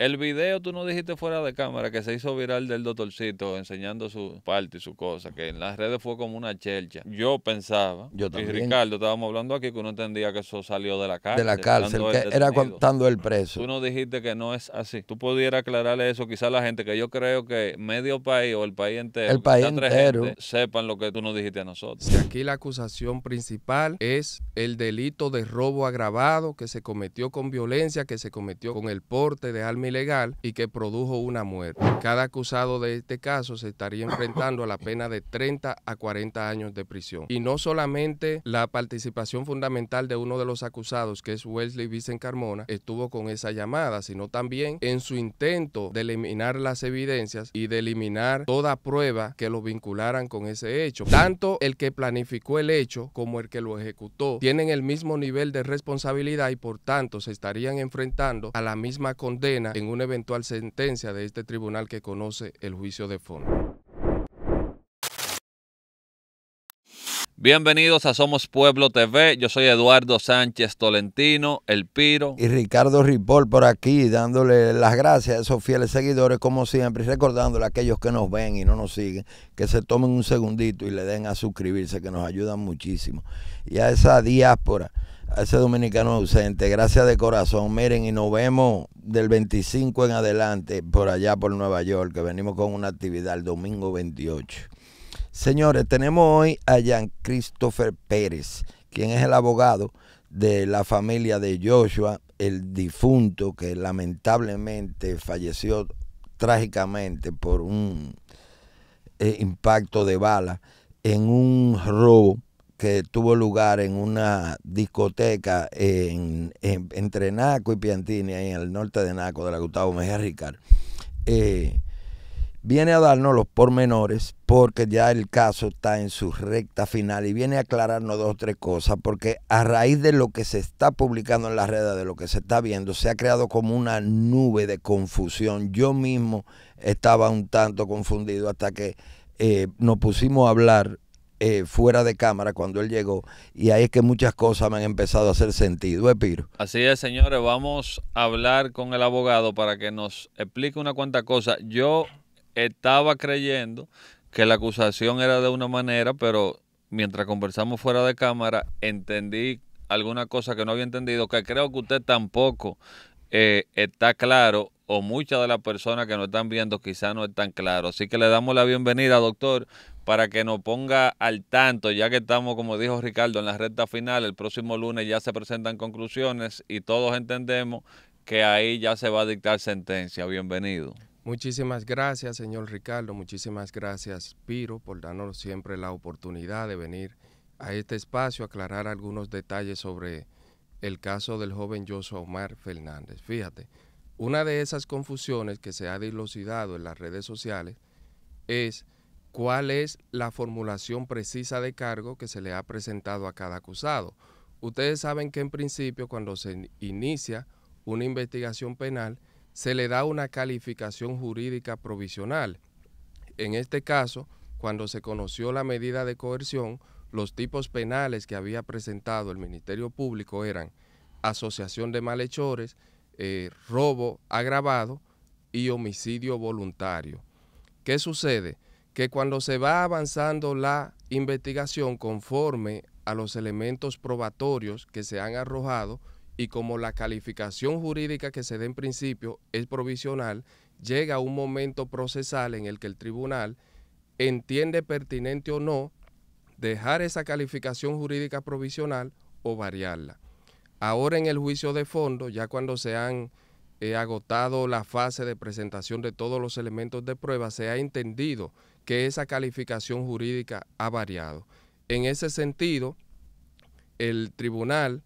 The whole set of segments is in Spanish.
El video, tú no dijiste fuera de cámara, que se hizo viral del doctorcito enseñando su parte y su cosa, que en las redes fue como una chelcha. Yo pensaba, Yo también. y Ricardo, estábamos hablando aquí, que uno entendía que eso salió de la cárcel. De la cárcel, que era contando el preso. Tú no dijiste que no es así. Tú pudieras aclararle eso quizá a la gente, que yo creo que medio país o el país entero, el país sepan lo que tú nos dijiste a nosotros. aquí la acusación principal es el delito de robo agravado que se cometió con violencia, que se cometió con el porte de armas ilegal y que produjo una muerte. Cada acusado de este caso se estaría enfrentando a la pena de 30 a 40 años de prisión. Y no solamente la participación fundamental de uno de los acusados, que es Wesley Vicen Carmona, estuvo con esa llamada, sino también en su intento de eliminar las evidencias y de eliminar toda prueba que lo vincularan con ese hecho. Tanto el que planificó el hecho como el que lo ejecutó tienen el mismo nivel de responsabilidad y por tanto se estarían enfrentando a la misma condena en una eventual sentencia de este tribunal que conoce el juicio de fondo. Bienvenidos a Somos Pueblo TV. Yo soy Eduardo Sánchez Tolentino, El Piro. Y Ricardo Ripol por aquí, dándole las gracias a esos fieles seguidores, como siempre, y recordándole a aquellos que nos ven y no nos siguen, que se tomen un segundito y le den a suscribirse, que nos ayudan muchísimo. Y a esa diáspora a ese dominicano ausente. Gracias de corazón. Miren, y nos vemos del 25 en adelante por allá por Nueva York, que venimos con una actividad el domingo 28. Señores, tenemos hoy a Jean Christopher Pérez, quien es el abogado de la familia de Joshua, el difunto que lamentablemente falleció trágicamente por un eh, impacto de bala en un robo que tuvo lugar en una discoteca en, entre Naco y Piantini, en el norte de Naco, de la Gustavo Mejía Ricard, eh, viene a darnos los pormenores porque ya el caso está en su recta final y viene a aclararnos dos o tres cosas porque a raíz de lo que se está publicando en las redes, de lo que se está viendo, se ha creado como una nube de confusión. Yo mismo estaba un tanto confundido hasta que eh, nos pusimos a hablar eh, fuera de cámara cuando él llegó y ahí es que muchas cosas me han empezado a hacer sentido, ¿eh, Así es, señores, vamos a hablar con el abogado para que nos explique una cuanta cosa. Yo estaba creyendo que la acusación era de una manera, pero mientras conversamos fuera de cámara entendí alguna cosa que no había entendido, que creo que usted tampoco eh, está claro o muchas de las personas que nos están viendo quizás no es tan claro Así que le damos la bienvenida, doctor, para que nos ponga al tanto, ya que estamos, como dijo Ricardo, en la recta final. El próximo lunes ya se presentan conclusiones y todos entendemos que ahí ya se va a dictar sentencia. Bienvenido. Muchísimas gracias, señor Ricardo. Muchísimas gracias, Piro, por darnos siempre la oportunidad de venir a este espacio a aclarar algunos detalles sobre el caso del joven Joshua Omar Fernández. Fíjate, una de esas confusiones que se ha dilucidado en las redes sociales es cuál es la formulación precisa de cargo que se le ha presentado a cada acusado. Ustedes saben que en principio cuando se inicia una investigación penal se le da una calificación jurídica provisional. En este caso, cuando se conoció la medida de coerción, los tipos penales que había presentado el Ministerio Público eran asociación de malhechores, eh, robo agravado y homicidio voluntario. ¿Qué sucede? Que cuando se va avanzando la investigación conforme a los elementos probatorios que se han arrojado y como la calificación jurídica que se da en principio es provisional, llega un momento procesal en el que el tribunal entiende pertinente o no dejar esa calificación jurídica provisional o variarla. Ahora en el juicio de fondo, ya cuando se han eh, agotado la fase de presentación de todos los elementos de prueba, se ha entendido que esa calificación jurídica ha variado. En ese sentido, el tribunal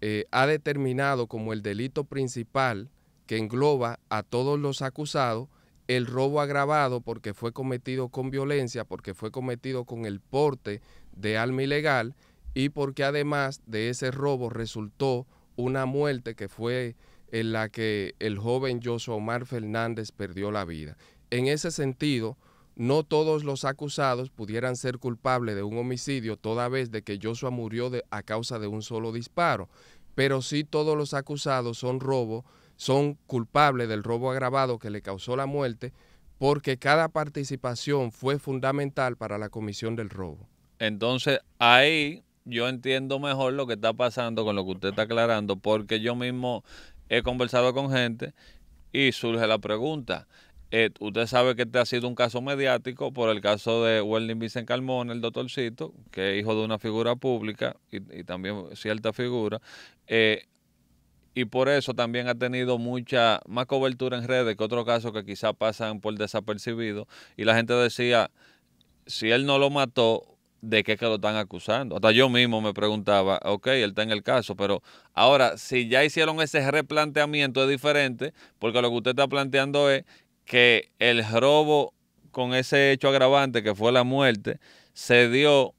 eh, ha determinado como el delito principal que engloba a todos los acusados el robo agravado porque fue cometido con violencia, porque fue cometido con el porte de alma ilegal y porque además de ese robo resultó una muerte que fue en la que el joven Joshua Omar Fernández perdió la vida. En ese sentido, no todos los acusados pudieran ser culpables de un homicidio toda vez de que Joshua murió a causa de un solo disparo, pero sí todos los acusados son robo, son culpables del robo agravado que le causó la muerte, porque cada participación fue fundamental para la comisión del robo. Entonces, ahí yo entiendo mejor lo que está pasando con lo que usted está aclarando, porque yo mismo he conversado con gente y surge la pregunta. Eh, usted sabe que este ha sido un caso mediático por el caso de Werner Vicente Carmona, el doctorcito, que es hijo de una figura pública y, también cierta figura. Eh, y por eso también ha tenido mucha más cobertura en redes que otros casos que quizás pasan por desapercibido. Y la gente decía, si él no lo mató, de qué es que lo están acusando. Hasta yo mismo me preguntaba, ok, él está en el caso, pero ahora, si ya hicieron ese replanteamiento, es diferente, porque lo que usted está planteando es que el robo con ese hecho agravante que fue la muerte se dio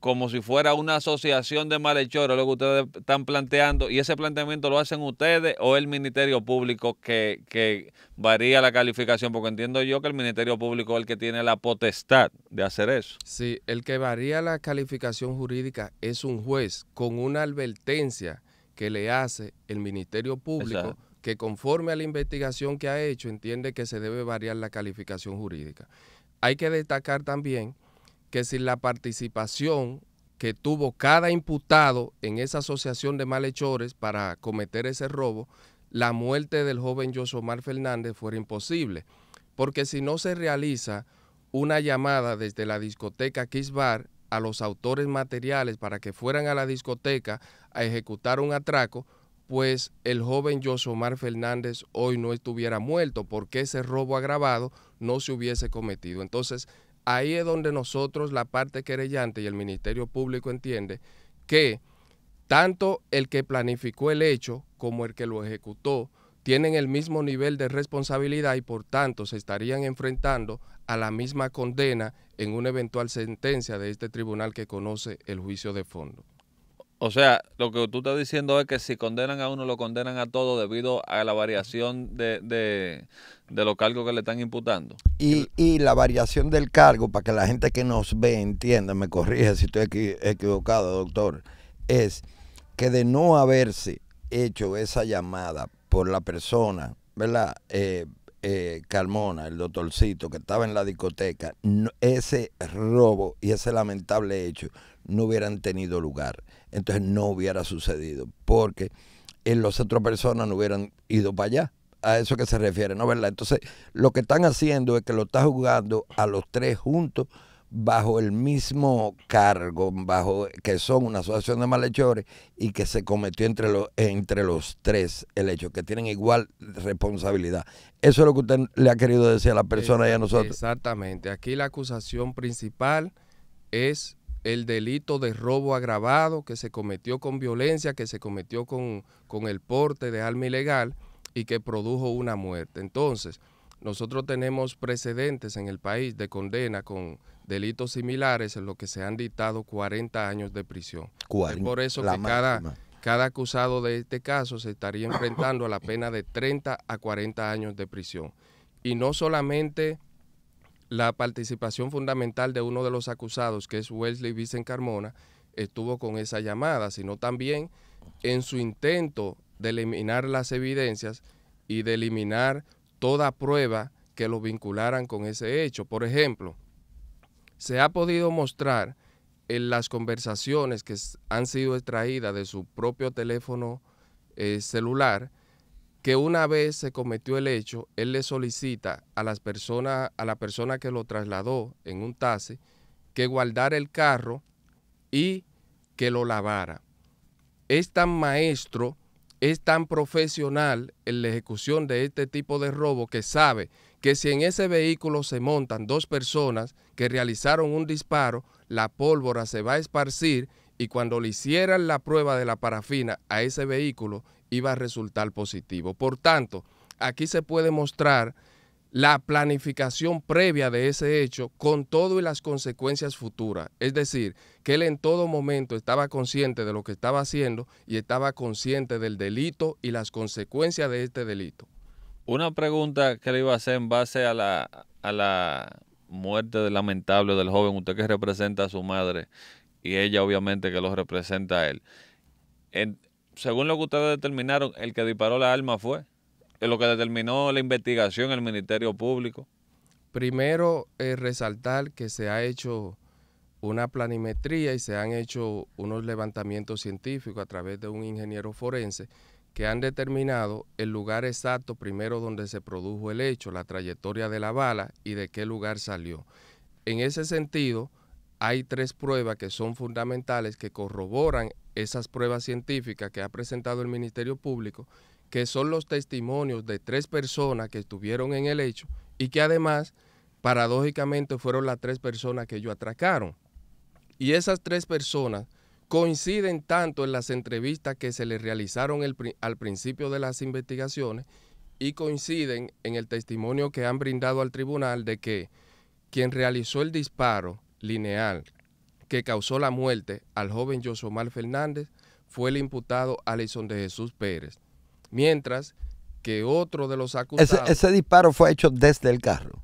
como si fuera una asociación de malhechores, lo que ustedes están planteando, y ese planteamiento lo hacen ustedes o el Ministerio Público que, varía la calificación, porque entiendo yo que el Ministerio Público es el que tiene la potestad de hacer eso. Sí, el que varía la calificación jurídica es un juez con una advertencia que le hace el Ministerio Público. que conforme a la investigación que ha hecho entiende que se debe variar la calificación jurídica. Hay que destacar también que sin la participación que tuvo cada imputado en esa asociación de malhechores para cometer ese robo, la muerte del joven Josomar Fernández fuera imposible. Porque si no se realiza una llamada desde la discoteca Kiss Bar a los autores materiales para que fueran a la discoteca a ejecutar un atraco, pues el joven Josomar Fernández hoy no estuviera muerto porque ese robo agravado no se hubiese cometido. Entonces, ahí es donde nosotros, la parte querellante y el Ministerio Público entiende que tanto el que planificó el hecho como el que lo ejecutó tienen el mismo nivel de responsabilidad y por tanto se estarían enfrentando a la misma condena en una eventual sentencia de este tribunal que conoce el juicio de fondo. O sea, lo que tú estás diciendo es que si condenan a uno, lo condenan a todo debido a la variación de, de, los cargos que le están imputando. Y, y, la variación del cargo, para que la gente que nos ve entienda, me corrija si estoy equivocado, doctor, es que de no haberse hecho esa llamada por la persona, ¿verdad? Eh, eh, Carmona, el doctorcito que estaba en la discoteca, ese robo y ese lamentable hecho no hubieran tenido lugar. Entonces no hubiera sucedido, porque en las otras personas no hubieran ido para allá. A eso que se refiere, ¿no verdad? Entonces, lo que están haciendo es que lo están jugando a los tres juntos bajo el mismo cargo, bajo que son una asociación de malhechores y que se cometió entre los, entre los tres el hecho, que tienen igual responsabilidad. Eso es lo que usted le ha querido decir a la persona y a nosotros. Exactamente. Aquí la acusación principal es el delito de robo agravado que se cometió con violencia, que se cometió con, con el porte de arma ilegal y que produjo una muerte. Entonces, nosotros tenemos precedentes en el país de condena con delitos similares en los que se han dictado 40 años de prisión. por eso que cada, acusado de este caso se estaría enfrentando a la pena de 30 a 40 años de prisión. Y no solamente la participación fundamental de uno de los acusados, que es Wesley Vicen Carmona, estuvo con esa llamada, sino también en su intento de eliminar las evidencias y de eliminar toda prueba que lo vincularan con ese hecho. Por ejemplo, se ha podido mostrar en las conversaciones que han sido extraídas de su propio teléfono eh, celular que una vez se cometió el hecho, él le solicita a las personas, a la persona que lo trasladó en un taxi, que guardara el carro y que lo lavara. Es tan maestro, es tan profesional en la ejecución de este tipo de robo que sabe que si en ese vehículo se montan dos personas que realizaron un disparo, la pólvora se va a esparcir y cuando le hicieran la prueba de la parafina a ese vehículo iba a resultar positivo. Por tanto, aquí se puede mostrar la planificación previa de ese hecho con todo y las consecuencias futuras. Es decir, que él en todo momento estaba consciente de lo que estaba haciendo y estaba consciente del delito y las consecuencias de este delito. Una pregunta que le iba a hacer en base a la, a la muerte lamentable del joven, usted que representa a su madre y ella obviamente que lo representa a él. según lo que ustedes determinaron, el que disparó la alma fue eh, lo que determinó la investigación el Ministerio Público. Primero, es eh, resaltar que se ha hecho una planimetría y se han hecho unos levantamientos científicos a través de un ingeniero forense que han determinado el lugar exacto primero donde se produjo el hecho, la trayectoria de la bala y de qué lugar salió. En ese sentido, hay tres pruebas que son fundamentales que corroboran esas pruebas científicas que ha presentado el Ministerio Público, que son los testimonios de tres personas que estuvieron en el hecho y que además, paradójicamente, fueron las tres personas que ellos atracaron. Y esas tres personas coinciden tanto en las entrevistas que se le realizaron al principio de las investigaciones y coinciden en el testimonio que han brindado al tribunal de que quien realizó el disparo lineal que causó la muerte al joven Josomar Fernández fue el imputado Alison de Jesús Pérez, mientras que otro de los acusados... ese disparo fue hecho desde el carro.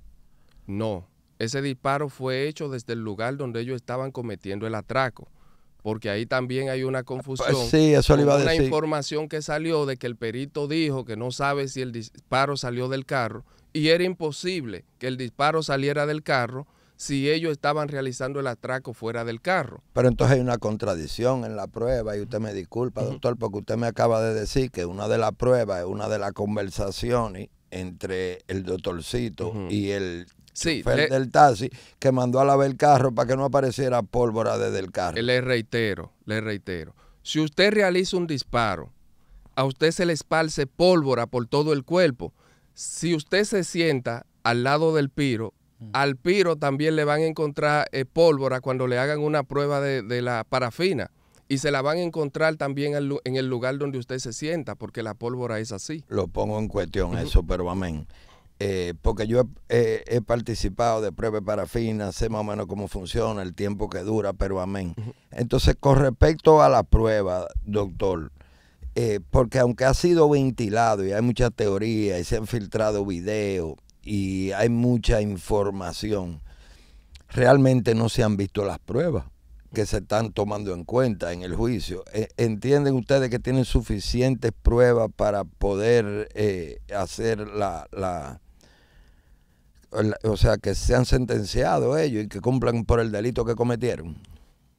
No, ese disparo fue hecho desde el lugar donde ellos estaban cometiendo el atraco porque ahí también hay una ah, pues confusión. Sí, eso iba Una información que salió de que el perito dijo que no sabe si el disparo salió del carro y era imposible que el disparo saliera del carro si ellos estaban realizando el atraco fuera del carro. Pero entonces hay una contradicción en la prueba y usted me disculpa, doctor, porque usted me acaba de decir que una de las pruebas es una de las conversaciones entre el doctorcito y el Sí, el del taxi que mandó a lavar el carro para que no apareciera pólvora desde el carro. Le reitero, le reitero. Si usted realiza un disparo, a usted se le esparce pólvora por todo el cuerpo. Si usted se sienta al lado del piro, mm. al piro también le van a encontrar eh, pólvora cuando le hagan una prueba de, la parafina. Y se la van a encontrar también en el lugar donde usted se sienta, porque la pólvora es así. Lo pongo en cuestión eso, pero amén. Eh, porque yo he, participado de pruebas para finas sé más o menos cómo funciona, el tiempo que dura, pero amén. Entonces, con respecto a la prueba, doctor, eh, porque aunque ha sido ventilado y hay mucha teoría y se han filtrado videos y hay mucha información, realmente no se han visto las pruebas que se están tomando en cuenta en el juicio. E, ¿Entienden ustedes que tienen suficientes pruebas para poder eh, hacer la, o sea, que se han sentenciado ellos y que cumplan por el delito que cometieron.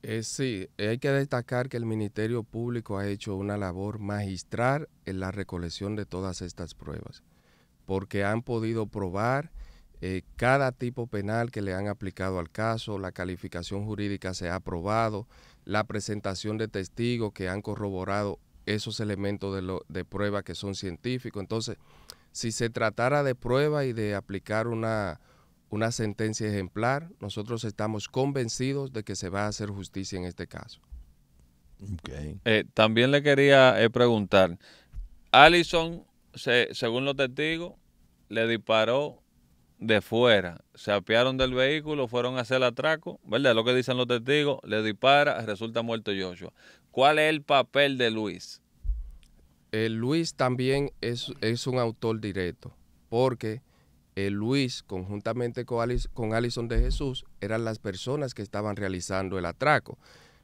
Eh, sí, eh, hay que destacar que el Ministerio Público ha hecho una labor magistral en la recolección de todas estas pruebas, porque han podido probar eh, cada tipo penal que le han aplicado al caso, la calificación jurídica se ha aprobado, la presentación de testigos que han corroborado esos elementos de, de prueba que son científicos. Entonces, si se tratara de prueba y de aplicar una, sentencia ejemplar, nosotros estamos convencidos de que se va a hacer justicia en este caso. Eh, también le quería eh, preguntar, Allison, según los testigos, le disparó de fuera, se apiaron del vehículo, fueron a hacer el atraco, ¿verdad? Lo que dicen los testigos, le dispara, resulta muerto Joshua. ¿Cuál es el papel de Luis? Eh, Luis también es, un autor directo, porque el eh, Luis, conjuntamente con, con Alison de Jesús, eran las personas que estaban realizando el atraco.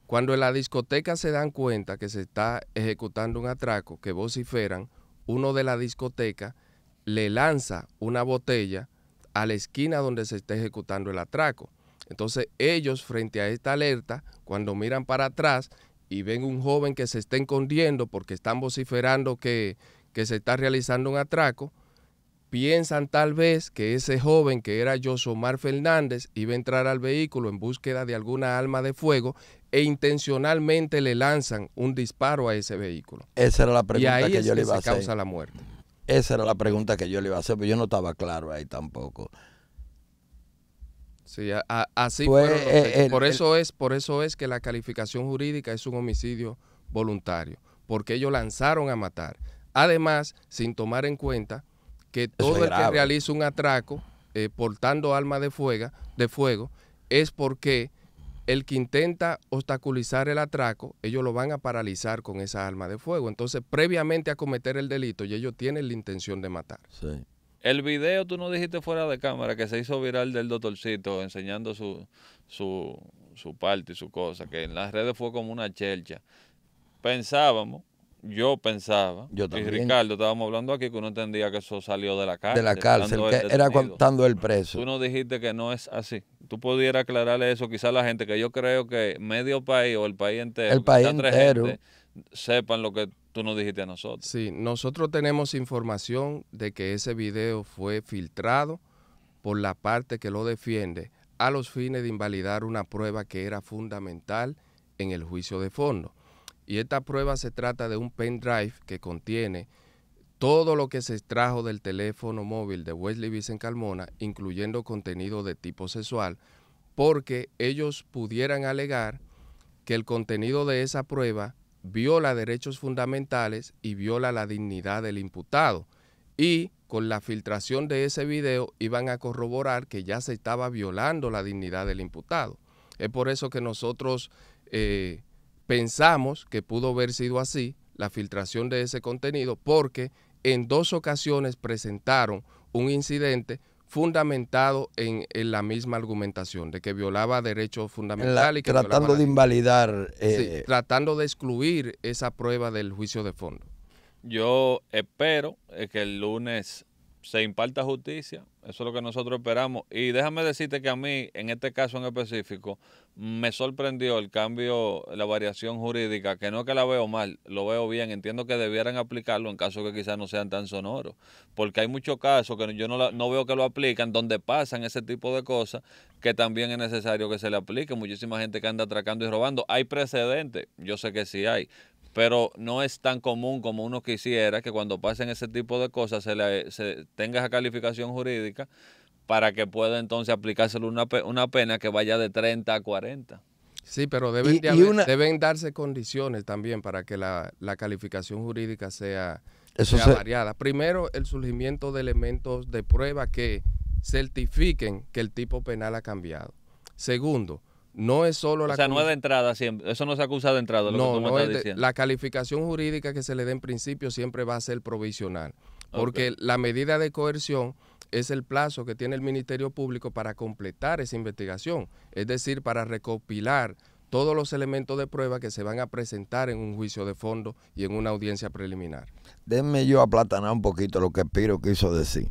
Cuando en la discoteca se dan cuenta que se está ejecutando un atraco, que vociferan, uno de la discoteca le lanza una botella a la esquina donde se está ejecutando el atraco. Entonces ellos frente a esta alerta, cuando miran para atrás, y ven un joven que se está escondiendo porque están vociferando que, se está realizando un atraco, piensan tal vez que ese joven que era Josomar Fernández iba a entrar al vehículo en búsqueda de alguna alma de fuego e intencionalmente le lanzan un disparo a ese vehículo. Esa era la pregunta que yo le iba a hacer. causa la muerte. Esa era la pregunta que yo le iba a hacer, pero yo no estaba claro ahí tampoco. Sí, así pues, fue. Eh, por, eso es, por eso es que la calificación jurídica es un homicidio voluntario, porque ellos lanzaron a matar. Además, sin tomar en cuenta que todo el que realiza un atraco eh, portando alma de fuego, de fuego es porque el que intenta obstaculizar el atraco, ellos lo van a paralizar con esa alma de fuego. Entonces, previamente a cometer el delito, y ellos tienen la intención de matar. Sí. El video, tú no dijiste fuera de cámara, que se hizo viral del doctorcito enseñando su, su, su parte y su cosa, que en las redes fue como una chelcha. Pensábamos, yo pensaba, yo y Ricardo estábamos hablando aquí que uno entendía que eso salió de la cárcel. De la cárcel, que era contando el preso. Tú no dijiste que no es así. Tú pudieras aclararle eso quizá a la gente, que yo creo que medio país o el país entero, el país entero, sepan lo que tú nos dijiste a nosotros. Sí, nosotros tenemos información de que ese video fue filtrado por la parte que lo defiende a los fines de invalidar una prueba que era fundamental en el juicio de fondo. Y esta prueba se trata de un pendrive que contiene todo lo que se extrajo del teléfono móvil de Wesley Vicencalmona, Calmona, incluyendo contenido de tipo sexual, porque ellos pudieran alegar que el contenido de esa prueba viola derechos fundamentales y viola la dignidad del imputado. Y con la filtración de ese video iban a corroborar que ya se estaba violando la dignidad del imputado. Es por eso que nosotros eh, pensamos que pudo haber sido así la filtración de ese contenido, porque en dos ocasiones presentaron un incidente fundamentado en, la misma argumentación de que violaba derechos fundamentales. y que tratando de invalidar. Eh, tratando de excluir esa prueba del juicio de fondo. Yo espero eh, que el lunes se imparta justicia, eso es lo que nosotros esperamos. Y déjame decirte que a mí, en este caso en específico, me sorprendió el cambio, la variación jurídica, que no es que la veo mal, lo veo bien, entiendo que debieran aplicarlo en casos que quizás no sean tan sonoros, porque hay muchos casos que yo no, la, no veo que lo aplican, donde pasan ese tipo de cosas, que también es necesario que se le aplique. Muchísima gente que anda atracando y robando, hay precedentes, yo sé que sí hay, pero no es tan común como uno quisiera que cuando pasen ese tipo de cosas se, le, tenga esa calificación jurídica para que pueda entonces aplicárselo una, una pena que vaya de 30 a 40. Sí, pero deben, deben darse condiciones también para que la, calificación jurídica sea, variada. Primero, el surgimiento de elementos de prueba que certifiquen que el tipo penal ha cambiado. Segundo, no es solo la... O sea, no es de entrada siempre. Eso no se acusa de entrada, no, La calificación jurídica que se le dé en principio siempre va a ser provisional. Porque la medida de coerción es el plazo que tiene el Ministerio Público para completar esa investigación. Es decir, para recopilar todos los elementos de prueba que se van a presentar en un juicio de fondo y en una audiencia preliminar. Denme yo aplatanar un poquito lo que Piro quiso decir.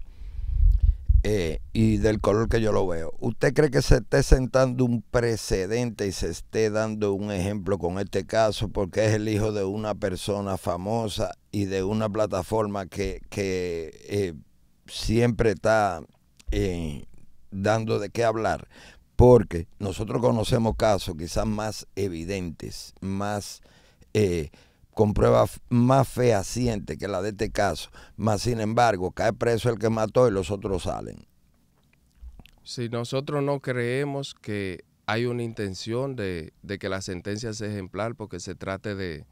Eh, y del color que yo lo veo. ¿Usted cree que se esté sentando un precedente y se esté dando un ejemplo con este caso porque es el hijo de una persona famosa y de una plataforma que, eh, siempre está eh, dando de qué hablar? Porque nosotros conocemos casos quizás más evidentes, más con pruebas más fehacientes que la de este caso, más sin embargo cae preso el que mató y los otros salen. Si nosotros no creemos que hay una intención de, que la sentencia sea ejemplar porque se trate de,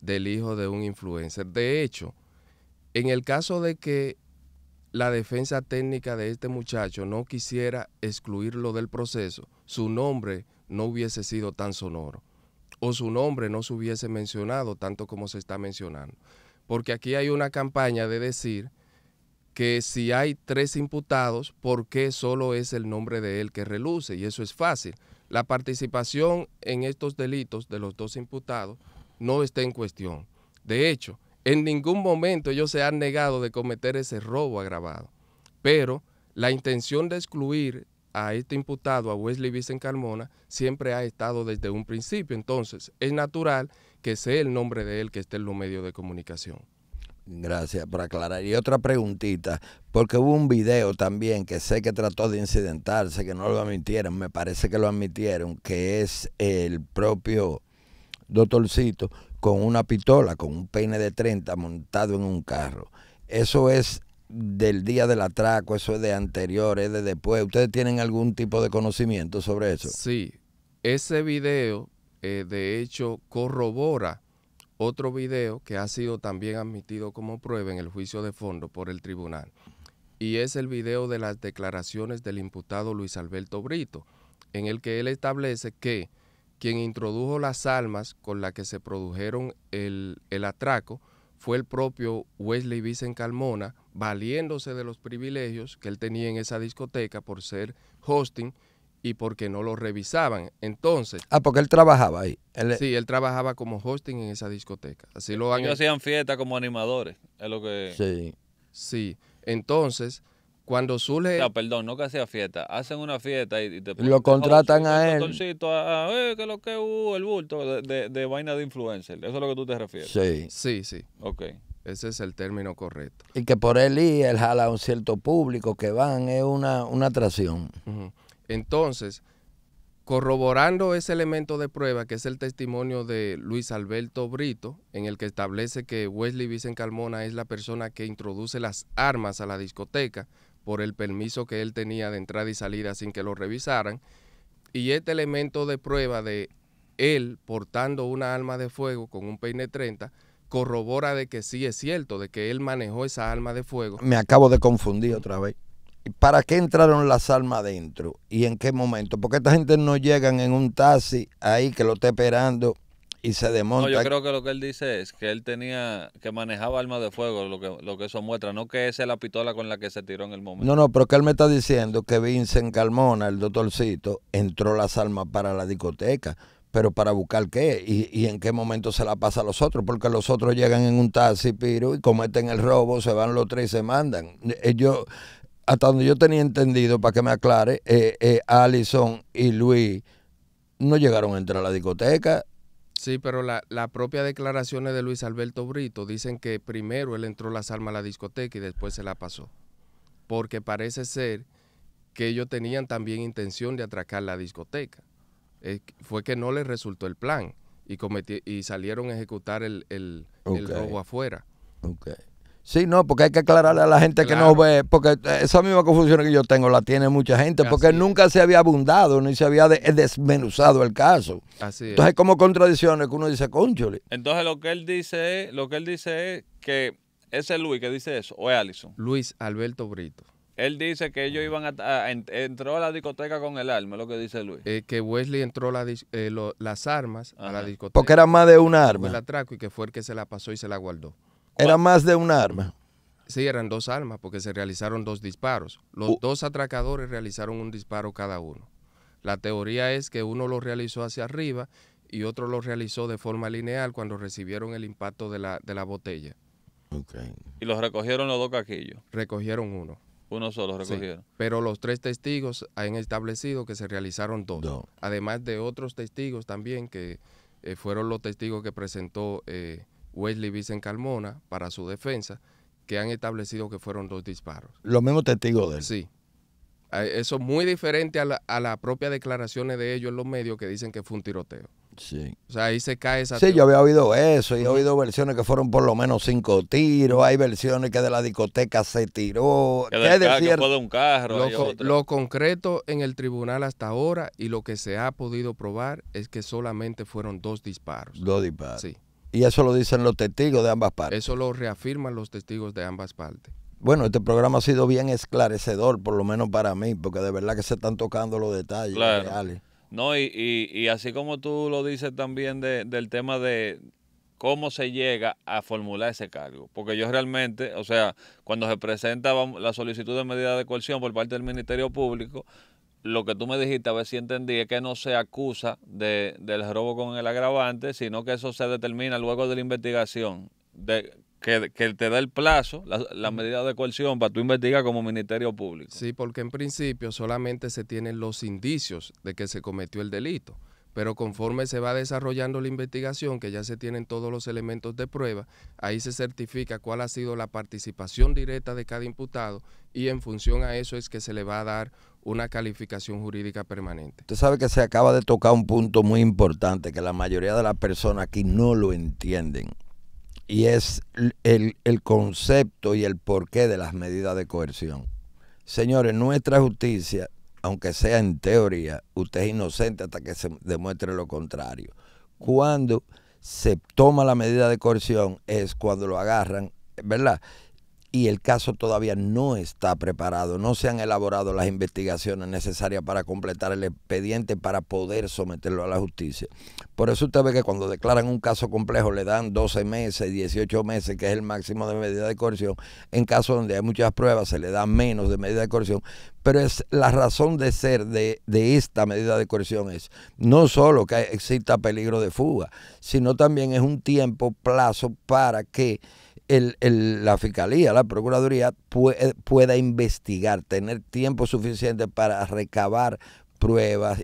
del hijo de un influencer. De hecho, en el caso de que la defensa técnica de este muchacho no quisiera excluirlo del proceso, su nombre no hubiese sido tan sonoro o su nombre no se hubiese mencionado tanto como se está mencionando. Porque aquí hay una campaña de decir que si hay tres imputados, ¿por qué solo es el nombre de él que reluce? Y eso es fácil. La participación en estos delitos de los dos imputados no está en cuestión. De hecho, en ningún momento ellos se han negado de cometer ese robo agravado. Pero la intención de excluir a este imputado, a Wesley Vicen Carmona, siempre ha estado desde un principio. Entonces, es natural que sea el nombre de él que esté en los medios de comunicación. Gracias por aclarar. Y otra preguntita, porque hubo un video también que sé que trató de incidentarse, que no lo admitieron, me parece que lo admitieron, que es el propio doctorcito con una pistola, con un peine de 30 montado en un carro. Eso es del día del atraco, eso es de anterior, es de después. ¿Ustedes tienen algún tipo de conocimiento sobre eso? Sí, ese video, eh, de hecho, corrobora otro video que ha sido también admitido como prueba en el juicio de fondo por el tribunal. Y es el video de las declaraciones del imputado Luis Alberto Brito, en el que él establece que quien introdujo las almas con las que se produjeron el atraco, fue el propio Wesley Vicencalmona, Calmona, valiéndose de los privilegios que él tenía en esa discoteca por ser hosting y porque no lo revisaban. Entonces. Ah, porque él trabajaba ahí. sí, él trabajaba como hosting en esa discoteca. Así lo hacían fiesta como animadores, es lo que. Sí. Sí. Entonces, cuando surge. O perdón, no que hacía fiesta. Hacen una fiesta y, Lo contratan a él. A, a, eh, lo que hubo, el bulto de, vaina de influencer. Eso es lo que tú te refieres. Sí. Sí, sí. Ok. Ese es el término correcto. Y que por él y él jala a un cierto público que van, es una, una atracción. Entonces, corroborando ese elemento de prueba, que es el testimonio de Luis Alberto Brito, en el que establece que Wesley Vicen es la persona que introduce las armas a la discoteca, por el permiso que él tenía de entrada y salida sin que lo revisaran. Y este elemento de prueba de él portando una alma de fuego con un peine 30 corrobora de que sí es cierto, de que él manejó esa alma de fuego. Me acabo de confundir otra vez. ¿Para qué entraron las almas adentro? ¿Y en qué momento? Porque esta gente no llegan en un taxi ahí que lo está esperando y se desmonta. No, yo creo que lo que él dice es que él tenía, que manejaba armas de fuego, lo que, lo que eso muestra, no que esa es la pistola con la que se tiró en el momento. No, no, pero que él me está diciendo que Vincent Calmona, el doctorcito, entró las armas para la discoteca, pero para buscar qué y, y en qué momento se la pasa a los otros, porque los otros llegan en un taxi, piro, y cometen el robo, se van los tres y se mandan. Ellos, eh, hasta donde yo tenía entendido, para que me aclare, eh, eh y Luis no llegaron a entrar a la discoteca, Sí, pero las la propias declaraciones de Luis Alberto Brito dicen que primero él entró las armas a la discoteca y después se la pasó. Porque parece ser que ellos tenían también intención de atracar la discoteca. Eh, fue que no les resultó el plan y, y salieron a ejecutar el, el, robo afuera. Sí, no, porque hay que aclararle a la gente que no ve, porque esa misma confusión que yo tengo la tiene mucha gente, porque nunca se había abundado, ni se había eh, desmenuzado el caso. Así es. Entonces, como contradicciones que uno dice, conchole. Entonces, lo que él dice es, lo que él dice es que ese Luis que dice eso, o es Allison. Luis Alberto Brito. Él dice que ellos iban a, entró a la discoteca con el arma, lo que dice Luis. Eh, que Wesley entró eh, las armas a la discoteca. Porque era más de una arma. El atraco y que fue el que se la pasó y se la guardó. Era más de un arma. Sí, eran dos armas porque se realizaron dos disparos. Los dos atracadores realizaron un disparo cada uno. La teoría es que uno lo realizó hacia arriba y otro lo realizó de forma lineal cuando recibieron el impacto de la, botella. Okay. ¿Y los recogieron los dos caquillos? Recogieron uno. Uno solo recogieron. pero los tres testigos han establecido que se realizaron dos. Además de otros testigos también que eh, fueron los testigos que presentó eh, Wesley en Calmona, para su defensa, que han establecido que fueron dos disparos. Los mismos testigos de él. Sí. Ah, eso es muy diferente a las la propias declaraciones de ellos en los medios que dicen que fue un tiroteo. Sí. O sea, ahí se cae esa. Sí, yo había oído eso. Y he oído versiones que fueron por lo menos cinco tiros. Hay versiones que de la discoteca se tiró. Que, de un carro. Lo, lo, concreto en el tribunal hasta ahora y lo que se ha podido probar es que solamente fueron dos disparos. Dos disparos. Sí. Y eso lo dicen los testigos de ambas partes. Eso lo reafirman los testigos de ambas partes. Bueno, este programa ha sido bien esclarecedor, por lo menos para mí, porque de verdad que se están tocando los detalles claro. No, y, y, y, así como tú lo dices también del tema de cómo se llega a formular ese cargo. Porque yo realmente, o sea, cuando se presenta la solicitud de medida de coerción por parte del Ministerio Público, lo que tú me dijiste, a ver si entendí, es que no se acusa de, del robo con el agravante, sino que eso se determina luego de la investigación, de, que, te da el plazo, la, mm. medida de coerción para tú investigar como Ministerio Público. Sí, porque en principio solamente se tienen los indicios de que se cometió el delito pero conforme se va desarrollando la investigación, que ya se tienen todos los elementos de prueba, ahí se certifica cuál ha sido la participación directa de cada imputado y en función a eso es que se le va a dar una calificación jurídica permanente. Usted sabe que se acaba de tocar un punto muy importante que la mayoría de las personas aquí no lo entienden y es el, concepto y el porqué de las medidas de coerción. Señores, nuestra justicia aunque sea en teoría, usted es inocente hasta que se demuestre lo contrario. Cuando se toma la medida de coerción es cuando lo agarran, ¿verdad? y el caso todavía no está preparado, no se han elaborado las investigaciones necesarias para completar el expediente para poder someterlo a la justicia. Por eso usted ve que cuando declaran un caso complejo le dan 12 meses, 18 meses, que es el máximo de medida de coerción. En casos donde hay muchas pruebas se le da menos de medida de coerción. Pero es la razón de ser de, de esta medida de coerción es no solo que exista peligro de fuga, sino también es un tiempo, plazo para que el, la fiscalía, la procuraduría eh, pueda investigar, tener tiempo suficiente para recabar pruebas,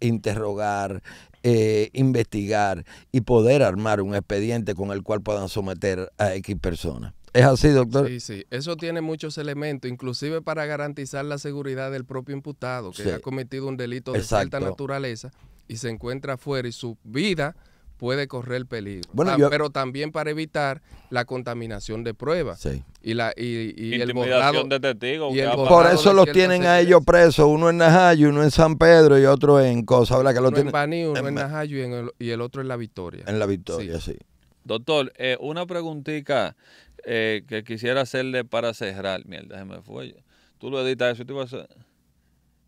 interrogar, eh, investigar y poder armar un expediente con el cual puedan someter a X personas. ¿Es así, doctor? Sí, sí. Eso tiene muchos elementos, inclusive para garantizar la seguridad del propio imputado que ha cometido un delito de cierta naturaleza y se encuentra afuera y su vida puede correr peligro. Pero también para evitar la contaminación de pruebas. Sí. Y, la, y, y el de testigos. por eso los tienen a ellos presos, uno en Najayo, uno en San Pedro y otro en Cosa Blanca. Uno lo en Baní, uno en, Najayo y, el, y, el, otro en La Victoria. En La Victoria, sí. Doctor, eh, una preguntita eh, que quisiera hacerle para cerrar. Mierda, se me fue. Tú lo editas eso, te vas a...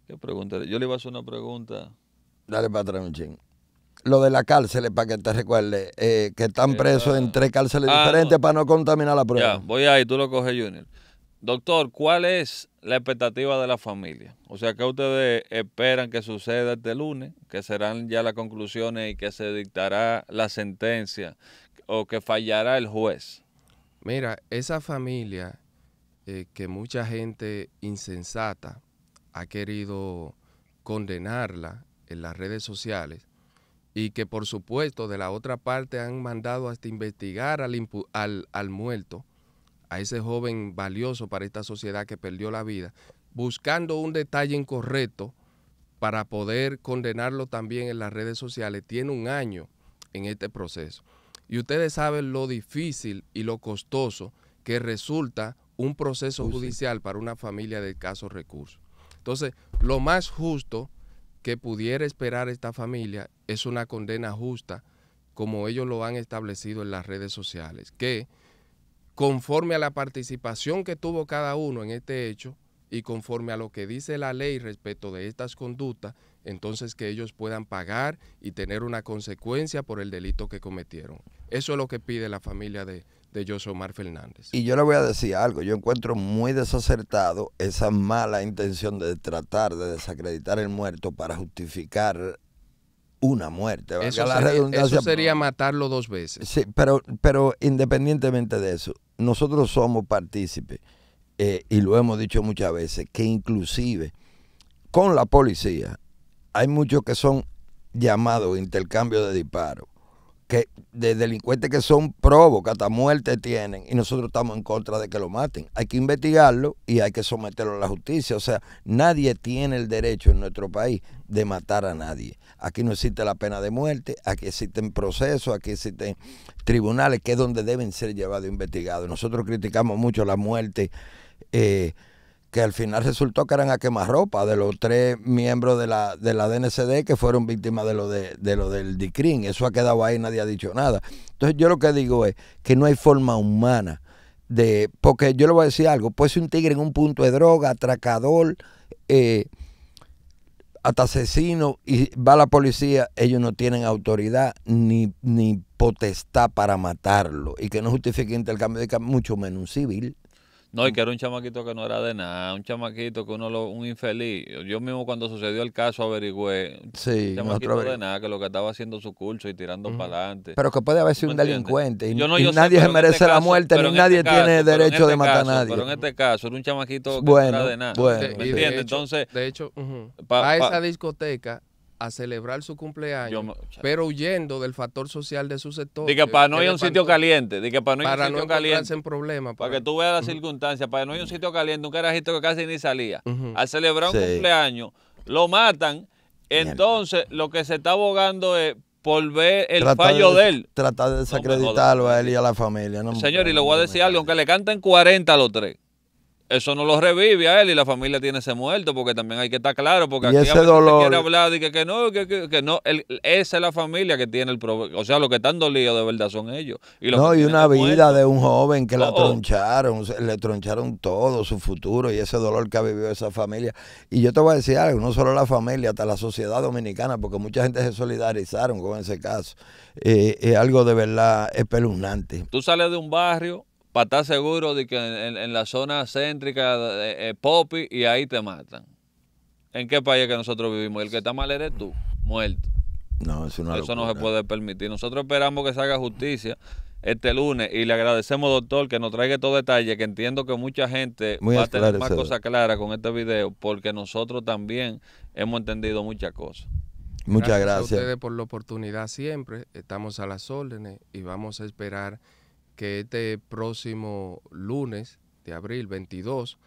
¿Qué pregunta? Yo le iba a hacer una pregunta. Dale para atrás un lo de la cárcel, para que te recuerde, eh, que están eh, presos en ah, tres cárceles ah, diferentes para no contaminar la prueba. Ya, voy ahí, tú lo coges, Junior. Doctor, ¿cuál es la expectativa de la familia? O sea, ¿qué ustedes esperan que suceda este lunes? Que serán ya las conclusiones y que se dictará la sentencia o que fallará el juez. Mira, esa familia eh, que mucha gente insensata ha querido condenarla en las redes sociales, y que por supuesto de la otra parte han mandado hasta investigar al, al, muerto, a ese joven valioso para esta sociedad que perdió la vida, buscando un detalle incorrecto para poder condenarlo también en las redes sociales, tiene un año en este proceso. Y ustedes saben lo difícil y lo costoso que resulta un proceso judicial para una familia de escasos recursos. Entonces, lo más justo que pudiera esperar esta familia es una condena justa, como ellos lo han establecido en las redes sociales, que conforme a la participación que tuvo cada uno en este hecho y conforme a lo que dice la ley respecto de estas conductas, entonces que ellos puedan pagar y tener una consecuencia por el delito que cometieron. Eso es lo que pide la familia de, de Omar Fernández. Y yo le voy a decir algo, yo encuentro muy desacertado esa mala intención de tratar de desacreditar el muerto para justificar una muerte. Eso, sería, eso sería, matarlo dos veces. Sí, pero, pero independientemente de eso, nosotros somos partícipes, eh, y lo hemos dicho muchas veces, que inclusive con la policía hay muchos que son llamados intercambio de disparos que de delincuentes que son probos, que hasta muerte tienen, y nosotros estamos en contra de que lo maten. Hay que investigarlo y hay que someterlo a la justicia. O sea, nadie tiene el derecho en nuestro país de matar a nadie. Aquí no existe la pena de muerte, aquí existen procesos, aquí existen tribunales que es donde deben ser llevados e investigados. Nosotros criticamos mucho la muerte. Eh, que al final resultó que eran a quemarropa de los tres miembros de la, de la DNCD que fueron víctimas de lo, de, de lo del DICRIN. Eso ha quedado ahí, nadie ha dicho nada. Entonces yo lo que digo es que no hay forma humana de... Porque yo le voy a decir algo, pues un tigre en un punto de droga, atracador, eh, hasta asesino, y va la policía, ellos no tienen autoridad ni, ni potestad para matarlo. Y que no justifique intercambio de mucho menos un civil. No, y que era un chamaquito que no era de nada, un chamaquito que uno lo, un infeliz. Yo mismo cuando sucedió el caso averigüé, sí, un chamaquito de nada, que lo que estaba haciendo su curso y tirando para adelante. Pero que puede haber sido un delincuente y, no, nadie se merece este la muerte, ni nadie este tiene derecho de este matar a nadie. Pero en este caso era un chamaquito que no era de nada. Bueno, ¿Me Entonces, de hecho, a esa discoteca a celebrar su cumpleaños, pero huyendo del factor social de su sector. que para no ir un sitio caliente, para no ir un sitio caliente. En problemas, para, que pues. tú veas las circunstancias, para no hay un sitio caliente, un carajito que casi ni salía. A celebrar un cumpleaños, lo matan, entonces lo que se está abogando es por ver el fallo de, él. Tratar de desacreditarlo a él y a la familia. No Señor, y le voy a decir algo, aunque le canten 40 a los tres eso no lo revive a él y la familia tiene ese muerto, porque también hay que estar claro, porque y aquí ese dolor. quiere hablar y que, que no, que, que, no, esa es la familia que tiene el problema, o sea, los que están dolidos de verdad son ellos. Y no, y una vida de un joven que la oh, oh. troncharon, le troncharon todo, su futuro y ese dolor que ha vivido esa familia. Y yo te voy a decir algo, no solo la familia, hasta la sociedad dominicana, porque mucha gente se solidarizaron con ese caso. Eh, es algo de verdad espeluznante. Tú sales de un barrio para estar seguro de que en, la zona céntrica es eh, eh, Popi y ahí te matan. ¿En qué país que nosotros vivimos? El que está mal eres tú, muerto. No, Eso no se puede permitir. Nosotros esperamos que se haga justicia este lunes y le agradecemos, doctor, que nos traiga todo detalle, que entiendo que mucha gente va a tener más cosas claras con este video, porque nosotros también hemos entendido muchas cosas. Muchas gracias. gracias. a ustedes por la oportunidad siempre. Estamos a las órdenes y vamos a esperar que este próximo lunes de abril 22,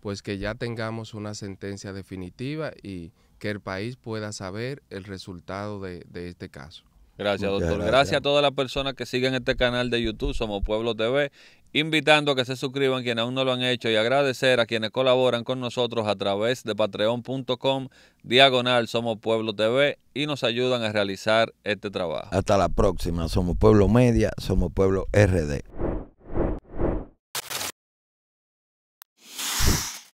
pues que ya tengamos una sentencia definitiva y que el país pueda saber el resultado de, este caso. Gracias, doctor. Gracias. a todas las personas que siguen este canal de YouTube, Somos Pueblo TV, invitando a que se suscriban quienes aún no lo han hecho y agradecer a quienes colaboran con nosotros a través de patreon.com diagonal Somos Pueblo TV y nos ayudan a realizar este trabajo. Hasta la próxima, Somos Pueblo Media, Somos Pueblo RD.